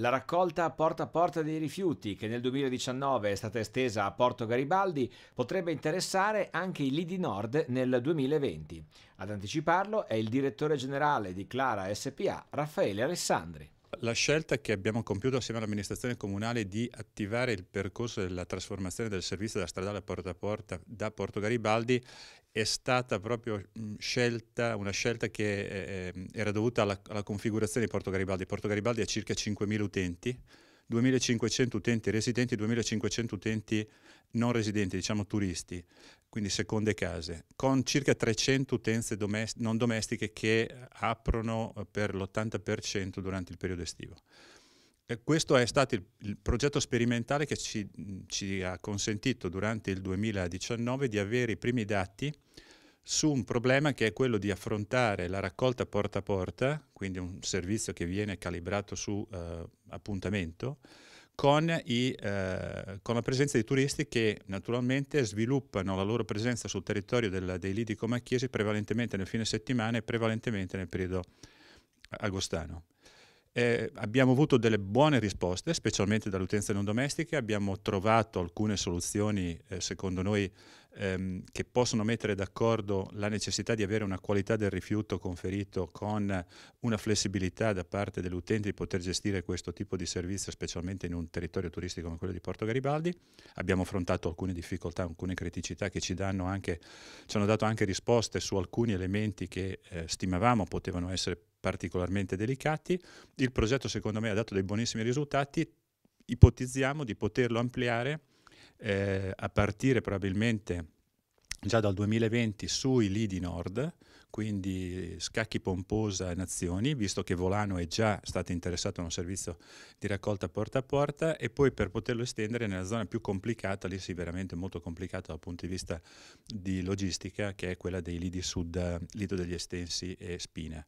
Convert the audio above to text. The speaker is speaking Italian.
La raccolta porta a porta dei rifiuti, che nel 2019 è stata estesa a Porto Garibaldi, potrebbe interessare anche i lidi nord nel 2020. Ad anticiparlo è il direttore generale di Clara SPA, Raffaele Alessandri la scelta che abbiamo compiuto assieme all'amministrazione comunale di attivare il percorso della trasformazione del servizio da stradale a porta a porta da Porto Garibaldi è stata proprio scelta, una scelta che eh, ehm, era dovuta alla, alla, configurazione di Porto Garibaldi. Porto Garibaldi ha circa 5.000 utenti, 2.500 utenti residenti, 2.500 utenti non residenti, diciamo turisti quindi seconde case, con circa 300 utenze domest- non domestiche che aprono eh, per l'80% durante il periodo estivo. E questo è stato il, il, progetto sperimentale che ci, ci ha consentito durante il 2019 di avere i primi dati su un problema che è quello di affrontare la raccolta porta a porta, quindi un servizio che viene calibrato su eh, appuntamento, con, i, eh, con, la presenza di turisti che naturalmente sviluppano la loro presenza sul territorio del, dei lidi comacchiesi prevalentemente nel fine settimana e prevalentemente nel periodo agostano. Eh, abbiamo avuto delle buone risposte, specialmente dalle utenze non domestiche, abbiamo trovato alcune soluzioni eh, secondo noi ehm, che possono mettere d'accordo la necessità di avere una qualità del rifiuto conferito con una flessibilità da parte dell'utente di poter gestire questo tipo di servizio, specialmente in un territorio turistico come quello di Porto Garibaldi. Abbiamo affrontato alcune difficoltà, alcune criticità che ci, anche, ci hanno dato anche risposte su alcuni elementi che eh, stimavamo potevano essere particolarmente delicati. Il progetto secondo me ha dato dei buonissimi risultati, ipotizziamo di poterlo ampliare eh, a partire probabilmente già dal 2020 sui lidi nord, quindi Scacchi Pomposa e Nazioni, visto che Volano è già stato interessato a un servizio di raccolta porta a porta e poi per poterlo estendere nella zona più complicata, lì sì veramente molto complicata dal punto di vista di logistica, che è quella dei lidi sud, Lido degli Estensi e Spina.